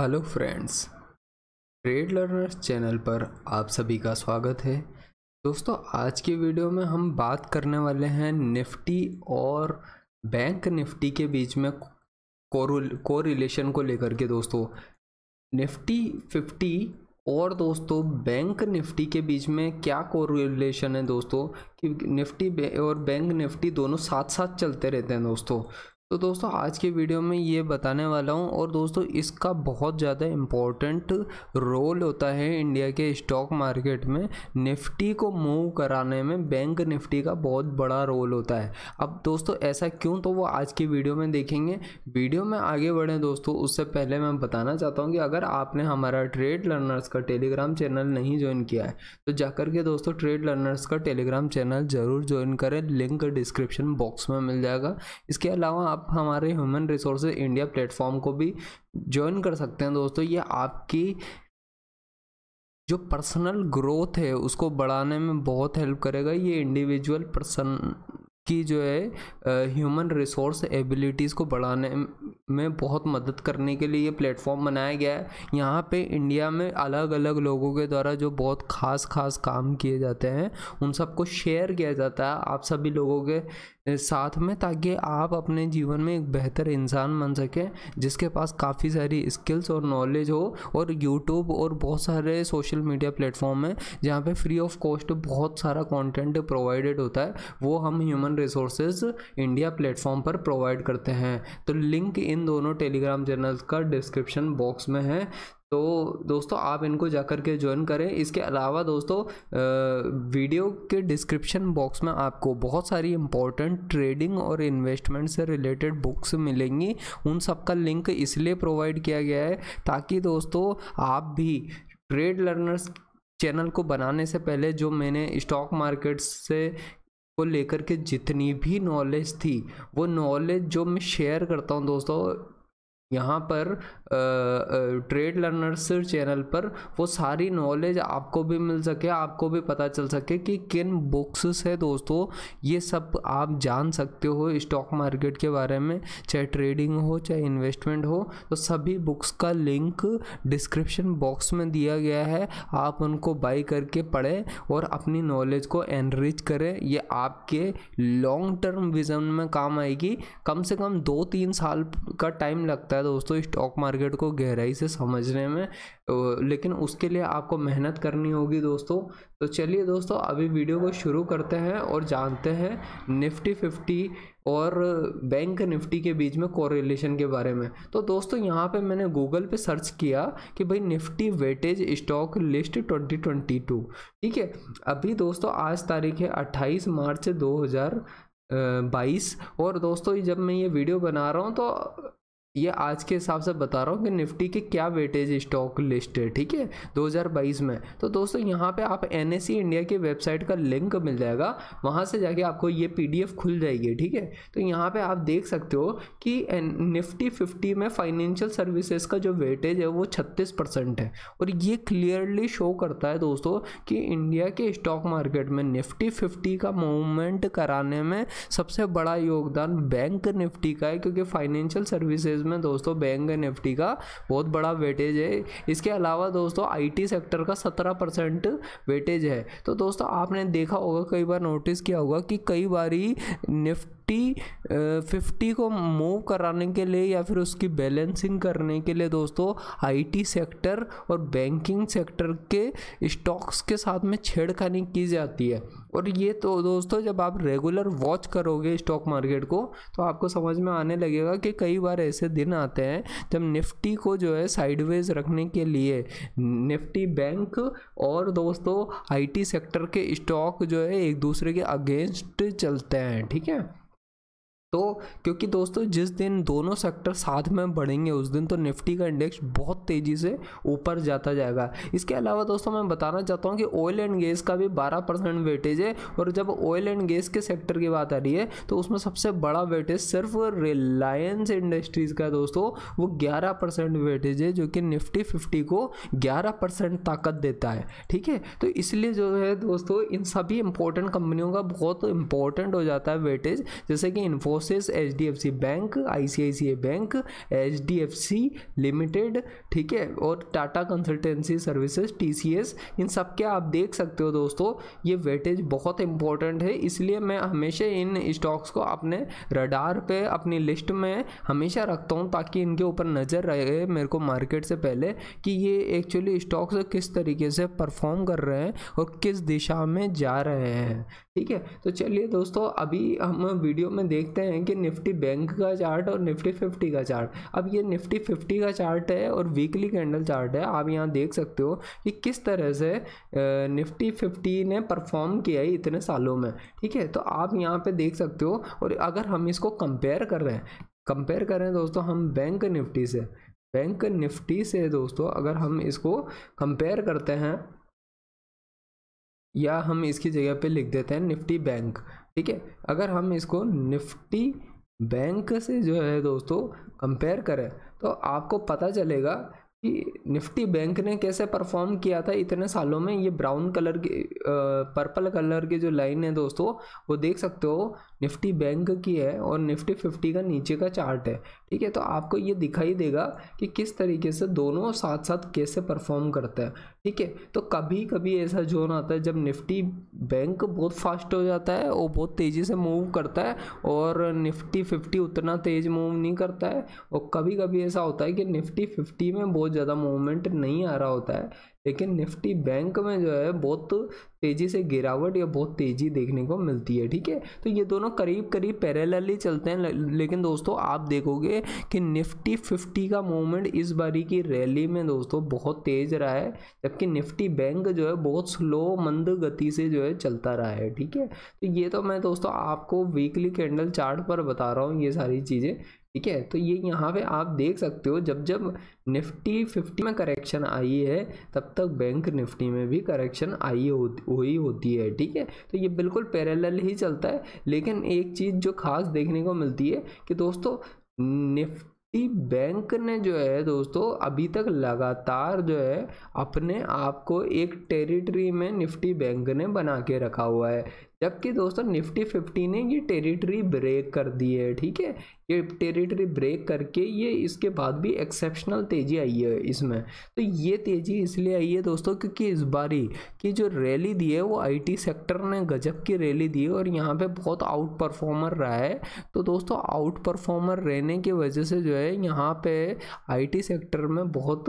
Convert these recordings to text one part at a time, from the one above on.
hello friends trade learners channel पर आप सभी का स्वागत है दोस्तों आज की वीडियो में हम बात करने वाले हैं निफ्टी और बैंक निफ्टी के बीच में को रिलेशन को लेकर के दोस्तों निफ्टी फिफ्टी और दोस्तों बैंक निफ्टी के बीच में क्या कोरिलेशन है दोस्तों कि निफ्टी और बैंक निफ्टी दोनों साथ साथ चलते रहते हैं दोस्तों तो दोस्तों आज के वीडियो में ये बताने वाला हूँ और दोस्तों इसका बहुत ज़्यादा इम्पोर्टेंट रोल होता है इंडिया के स्टॉक मार्केट में निफ्टी को मूव कराने में बैंक निफ्टी का बहुत बड़ा रोल होता है अब दोस्तों ऐसा क्यों तो वो आज के वीडियो में देखेंगे वीडियो में आगे बढ़ें दोस्तों उससे पहले मैं बताना चाहता हूँ कि अगर आपने हमारा ट्रेड लर्नर्स का टेलीग्राम चैनल नहीं ज्वाइन किया है तो जाकर के दोस्तों ट्रेड लर्नर्स का टेलीग्राम चैनल ज़रूर ज्वाइन करें लिंक डिस्क्रिप्शन बॉक्स में मिल जाएगा इसके अलावा आप हमारे ह्यूमन रिसोर्स इंडिया प्लेटफॉर्म को भी ज्वाइन कर सकते हैं दोस्तों ये आपकी जो पर्सनल ग्रोथ है उसको बढ़ाने में बहुत हेल्प करेगा ये इंडिविजुअल पर्सन की जो है ह्यूमन रिसोर्स एबिलिटीज़ को बढ़ाने में बहुत मदद करने के लिए ये प्लेटफॉर्म बनाया गया है यहाँ पे इंडिया में अलग अलग लोगों के द्वारा जो बहुत ख़ास ख़ास काम किए जाते हैं उन सबको शेयर किया जाता है आप सभी लोगों के साथ में ताकि आप अपने जीवन में एक बेहतर इंसान बन सकें जिसके पास काफ़ी सारी स्किल्स और नॉलेज हो और यूट्यूब और बहुत सारे सोशल मीडिया प्लेटफॉर्म हैं जहाँ पे फ्री ऑफ कॉस्ट बहुत सारा कंटेंट प्रोवाइडेड होता है वो हम ह्यूमन रिसोर्सेज इंडिया प्लेटफॉर्म पर प्रोवाइड करते हैं तो लिंक इन दोनों टेलीग्राम चैनल का डिस्क्रिप्शन बॉक्स में है तो दोस्तों आप इनको जा कर के ज्वाइन करें इसके अलावा दोस्तों वीडियो के डिस्क्रिप्शन बॉक्स में आपको बहुत सारी इंपॉर्टेंट ट्रेडिंग और इन्वेस्टमेंट से रिलेटेड बुक्स मिलेंगी उन सब का लिंक इसलिए प्रोवाइड किया गया है ताकि दोस्तों आप भी ट्रेड लर्नर्स चैनल को बनाने से पहले जो मैंने स्टॉक मार्केट से को लेकर के जितनी भी नॉलेज थी वो नॉलेज जो मैं शेयर करता हूँ दोस्तों यहाँ पर ट्रेड लर्नर्स चैनल पर वो सारी नॉलेज आपको भी मिल सके आपको भी पता चल सके कि किन बुक्स है दोस्तों ये सब आप जान सकते हो स्टॉक मार्केट के बारे में चाहे ट्रेडिंग हो चाहे इन्वेस्टमेंट हो तो सभी बुक्स का लिंक डिस्क्रिप्शन बॉक्स में दिया गया है आप उनको बाई करके पढ़ें और अपनी नॉलेज को एनरिच करें ये आपके लॉन्ग टर्म विजन में काम आएगी कम से कम दो तीन साल का टाइम लगता है दोस्तों स्टॉक मार्केट मार्केट को गहराई से समझने में लेकिन उसके लिए आपको मेहनत करनी होगी दोस्तों तो चलिए दोस्तों अभी वीडियो को शुरू करते हैं और जानते हैं निफ्टी फिफ्टी और बैंक निफ्टी के बीच में कोरिलेशन के बारे में तो दोस्तों यहाँ पे मैंने गूगल पे सर्च किया कि भाई निफ्टी वेटेज स्टॉक लिस्ट 2022 ठीक है अभी दोस्तों आज तारीख है 28 मार्च 2022 और दोस्तों जब मैं ये वीडियो बना रहा हूँ तो ये आज के हिसाब से बता रहा हूँ कि निफ्टी के क्या वेटेज स्टॉक लिस्ट है ठीक है 2022 में तो दोस्तों यहाँ पे आप एन इंडिया की वेबसाइट का लिंक मिल जाएगा वहाँ से जाके आपको ये पी खुल जाएगी ठीक है तो यहाँ पे आप देख सकते हो कि निफ्टी फिफ्टी में फाइनेंशियल सर्विसेज का जो वेटेज है वो छत्तीस है और ये क्लियरली शो करता है दोस्तों कि इंडिया के स्टॉक मार्केट में निफ्टी फिफ्टी का मूवमेंट कराने में सबसे बड़ा योगदान बैंक निफ्टी का है क्योंकि फाइनेंशियल सर्विसेज में दोस्तों बैंक निफ्टी का बहुत बड़ा वेटेज है इसके अलावा दोस्तों आईटी सेक्टर का सत्रह परसेंट वेटेज है तो दोस्तों आपने देखा होगा कई बार नोटिस किया होगा कि कई बार निफ्ट निफ्टी फिफ्टी को मूव कराने के लिए या फिर उसकी बैलेंसिंग करने के लिए दोस्तों आईटी सेक्टर और बैंकिंग सेक्टर के स्टॉक्स के साथ में छेड़खानी की जाती है और ये तो दोस्तों जब आप रेगुलर वॉच करोगे स्टॉक मार्केट को तो आपको समझ में आने लगेगा कि कई बार ऐसे दिन आते हैं जब निफ्टी को जो है साइडवेज रखने के लिए निफ्टी बैंक और दोस्तों आईटी सेक्टर के स्टॉक जो है एक दूसरे के अगेंस्ट चलते हैं ठीक है तो क्योंकि दोस्तों जिस दिन दोनों सेक्टर साथ में बढ़ेंगे उस दिन तो निफ्टी का इंडेक्स बहुत तेज़ी से ऊपर जाता जाएगा इसके अलावा दोस्तों मैं बताना चाहता हूँ कि ऑयल एंड गैस का भी बारह परसेंट वेटेज है और जब ऑयल एंड गैस के सेक्टर की बात आ रही है तो उसमें सबसे बड़ा वेटेज सिर्फ रिलायंस इंडस्ट्रीज़ का दोस्तों वो ग्यारह परसेंट वेटेज है जो कि निफ्टी फिफ्टी को ग्यारह परसेंट ताकत देता है ठीक है तो इसलिए जो है दोस्तों इन सभी इंपॉर्टेंट कंपनियों का बहुत इंपॉर्टेंट हो जाता है वेटेज जैसे कि Infosys process H bank I bank H limited ठीक है और टाटा कंसल्टेंसी सर्विसेज टी इन सब के आप देख सकते हो दोस्तों ये वेटेज बहुत इंपॉर्टेंट है इसलिए मैं हमेशा इन स्टॉक्स को अपने रडार पे अपनी लिस्ट में हमेशा रखता हूँ ताकि इनके ऊपर नज़र रहे मेरे को मार्केट से पहले कि ये एक्चुअली स्टॉक्स किस तरीके से परफॉर्म कर रहे हैं और किस दिशा में जा रहे हैं ठीक है तो चलिए दोस्तों अभी हम वीडियो में देखते हैं कि निफ्टी बैंक का चार्ट और निफ्टी फिफ्टी का चार्ट अब ये निफ्टी फिफ्टी का चार्ट है और वीकली कैंडल चार्ट है आप यहाँ देख सकते हो कि किस तरह से निफ्टी फिफ्टी ने परफॉर्म किया है इतने सालों में ठीक है तो आप यहाँ पे देख सकते हो और अगर हम इसको कंपेयर कर रहे हैं कंपेयर करें दोस्तों हम बैंक निफ्टी से बैंक निफ्टी से दोस्तों अगर हम इसको कंपेयर करते हैं या हम इसकी जगह पे लिख देते हैं निफ्टी बैंक ठीक है अगर हम इसको निफ्टी बैंक से जो है दोस्तों कंपेयर करें तो आपको पता चलेगा कि निफ्टी बैंक ने कैसे परफॉर्म किया था इतने सालों में ये ब्राउन कलर की पर्पल कलर की जो लाइन है दोस्तों वो देख सकते हो निफ्टी बैंक की है और निफ्टी फिफ्टी का नीचे का चार्ट है ठीक है तो आपको ये दिखाई देगा कि किस तरीके से दोनों साथ साथ कैसे परफॉर्म करते हैं ठीक है तो कभी कभी ऐसा जोन आता है जब निफ्टी बैंक बहुत फास्ट हो जाता है और बहुत तेज़ी से मूव करता है और निफ्टी फिफ्टी उतना तेज़ मूव नहीं करता है और कभी कभी ऐसा होता है कि निफ्टी फिफ्टी में बहुत ज़्यादा मूवमेंट नहीं आ रहा होता है लेकिन निफ्टी बैंक में जो है बहुत तेज़ी से गिरावट या बहुत तेज़ी देखने को मिलती है ठीक है तो ये दोनों करीब करीब पैरेलली चलते हैं लेकिन दोस्तों आप देखोगे कि निफ्टी फिफ्टी का मूवमेंट इस बारी की रैली में दोस्तों बहुत तेज़ रहा है जबकि निफ्टी बैंक जो है बहुत स्लो मंद गति से जो है चलता रहा है ठीक है तो ये तो मैं दोस्तों आपको वीकली कैंडल चार्ट पर बता रहा हूँ ये सारी चीज़ें ठीक है तो ये यहाँ पे आप देख सकते हो जब जब निफ्टी फिफ्टी में करेक्शन आई है तब तक बैंक निफ्टी में भी करेक्शन आई होती हुई होती है ठीक है तो ये बिल्कुल पैरेलल ही चलता है लेकिन एक चीज़ जो खास देखने को मिलती है कि दोस्तों निफ्टी बैंक ने जो है दोस्तों अभी तक लगातार जो है अपने आप को एक टेरिटरी में निफ्टी बैंक ने बना के रखा हुआ है जबकि दोस्तों निफ्टी फिफ्टी ने ये टेरिटरी ब्रेक कर दी है ठीक है ये टेरिटरी ब्रेक करके ये इसके बाद भी एक्सेप्शनल तेज़ी आई है इसमें तो ये तेज़ी इसलिए आई है दोस्तों क्योंकि इस बारी की जो रैली दी है वो आईटी सेक्टर ने गजब की रैली दी है और यहाँ पे बहुत आउट परफॉर्मर रहा है तो दोस्तों आउट परफॉर्मर रहने की वजह से जो है यहाँ पे आई सेक्टर में बहुत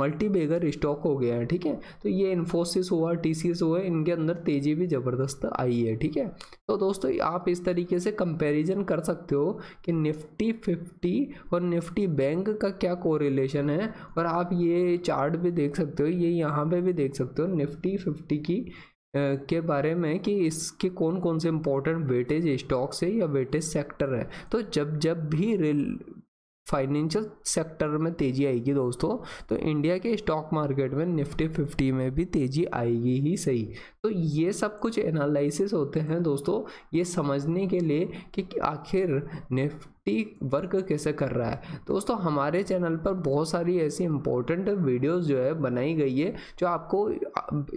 मल्टी बेगर स्टॉक हो गया है ठीक है तो ये इन्फोसिस हुआ टी हुआ इनके अंदर तेज़ी भी ज़बरदस्त आई है ठीक है तो दोस्तों आप इस तरीके से कंपैरिजन कर सकते हो कि निफ्टी 50 और निफ्टी बैंक का क्या कोरिलेशन है और आप ये चार्ट भी देख सकते हो ये यहाँ पे भी देख सकते हो निफ्टी 50 की के बारे में कि इसके कौन कौन से इंपॉर्टेंट वेटेज स्टॉक्स है या वेटेज सेक्टर है तो जब जब भी फाइनेंशियल सेक्टर में तेजी आएगी दोस्तों तो इंडिया के स्टॉक मार्केट में निफ्टी फिफ्टी में भी तेजी आएगी ही सही तो ये सब कुछ एनालिसिस होते हैं दोस्तों ये समझने के लिए कि आखिर निफ्ट ठीक वर्क कैसे कर रहा है दोस्तों हमारे चैनल पर बहुत सारी ऐसी इंपॉर्टेंट वीडियोस जो है बनाई गई है जो आपको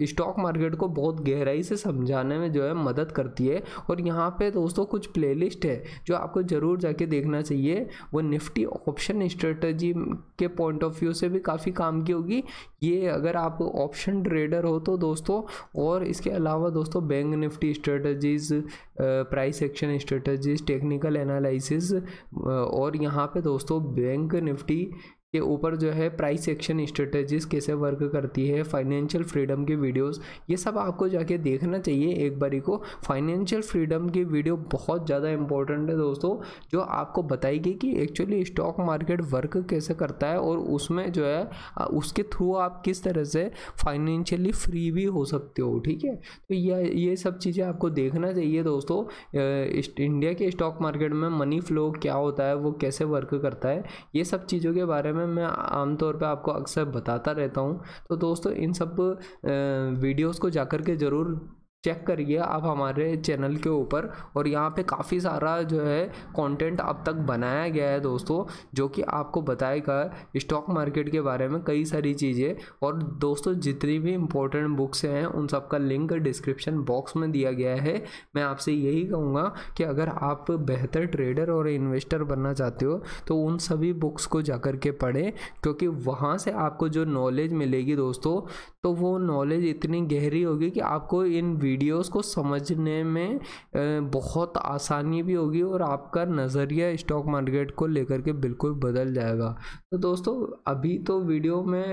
स्टॉक मार्केट को बहुत गहराई से समझाने में जो है मदद करती है और यहाँ पे दोस्तों कुछ प्लेलिस्ट है जो आपको ज़रूर जाके देखना चाहिए वो निफ्टी ऑप्शन स्ट्रेटजी के पॉइंट ऑफ व्यू से भी काफ़ी काम की होगी ये अगर आप ऑप्शन ट्रेडर हो तो दोस्तों और इसके अलावा दोस्तों bank Nifty strategies price action strategies technical analysis और यहाँ पे दोस्तों बैंक निफ्टी के ऊपर जो है प्राइस एक्शन स्ट्रेटजीज कैसे वर्क करती है फाइनेंशियल फ्रीडम की वीडियोस ये सब आपको जाके देखना चाहिए एक बारी को फाइनेंशियल फ्रीडम की वीडियो बहुत ज़्यादा इंपॉर्टेंट है दोस्तों जो आपको बताएगी कि एक्चुअली स्टॉक मार्केट वर्क कैसे करता है और उसमें जो है उसके थ्रू आप किस तरह से फाइनेंशियली फ्री भी हो सकते हो ठीक है तो यह ये सब चीज़ें आपको देखना चाहिए दोस्तों इंडिया के स्टॉक मार्केट में मनी फ्लो क्या होता है वो कैसे वर्क करता है ये सब चीज़ों के बारे में में मैं आमतौर पे आपको अक्सर बताता रहता हूँ तो दोस्तों इन सब वीडियोस को जाकर के ज़रूर चेक करिए आप हमारे चैनल के ऊपर और यहाँ पे काफ़ी सारा जो है कंटेंट अब तक बनाया गया है दोस्तों जो कि आपको बताएगा स्टॉक मार्केट के बारे में कई सारी चीज़ें और दोस्तों जितनी भी इंपॉर्टेंट बुक्स हैं उन सबका लिंक डिस्क्रिप्शन बॉक्स में दिया गया है मैं आपसे यही कहूँगा कि अगर आप बेहतर ट्रेडर और इन्वेस्टर बनना चाहते हो तो उन सभी बुक्स को जा कर के पढ़ें क्योंकि वहाँ से आपको जो नॉलेज मिलेगी दोस्तों तो वो नॉलेज इतनी गहरी होगी कि आपको इन वीडियो वीडियोस को समझने में बहुत आसानी भी होगी और आपका नज़रिया स्टॉक मार्केट को लेकर के बिल्कुल बदल जाएगा तो दोस्तों अभी तो वीडियो में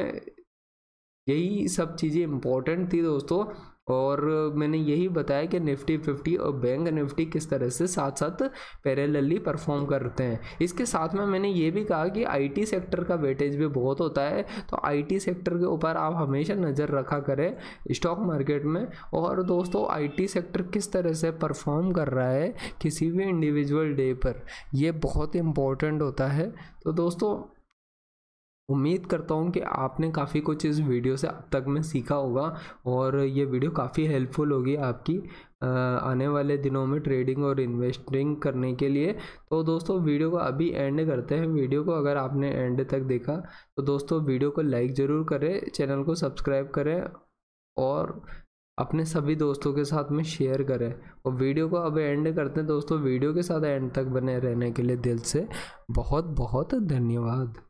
यही सब चीज़ें इम्पोर्टेंट थी दोस्तों और मैंने यही बताया कि निफ्टी फिफ्टी और बैंक निफ्टी किस तरह से साथ साथ पैरेलली परफॉर्म करते हैं इसके साथ में मैंने ये भी कहा कि आईटी सेक्टर का वेटेज भी बहुत होता है तो आईटी सेक्टर के ऊपर आप हमेशा नज़र रखा करें स्टॉक मार्केट में और दोस्तों आईटी सेक्टर किस तरह से परफॉर्म कर रहा है किसी भी इंडिविजुअल डे पर यह बहुत इम्पोर्टेंट होता है तो दोस्तों उम्मीद करता हूँ कि आपने काफ़ी कुछ इस वीडियो से अब तक में सीखा होगा और ये वीडियो काफ़ी हेल्पफुल होगी आपकी आने वाले दिनों में ट्रेडिंग और इन्वेस्टिंग करने के लिए तो दोस्तों वीडियो को अभी एंड करते हैं वीडियो को अगर आपने एंड तक देखा तो दोस्तों वीडियो को लाइक ज़रूर करें चैनल को सब्सक्राइब करें और अपने सभी दोस्तों के साथ में शेयर करें और वीडियो को अब एंड करते हैं दोस्तों वीडियो के साथ एंड तक बने रहने के लिए दिल से बहुत बहुत धन्यवाद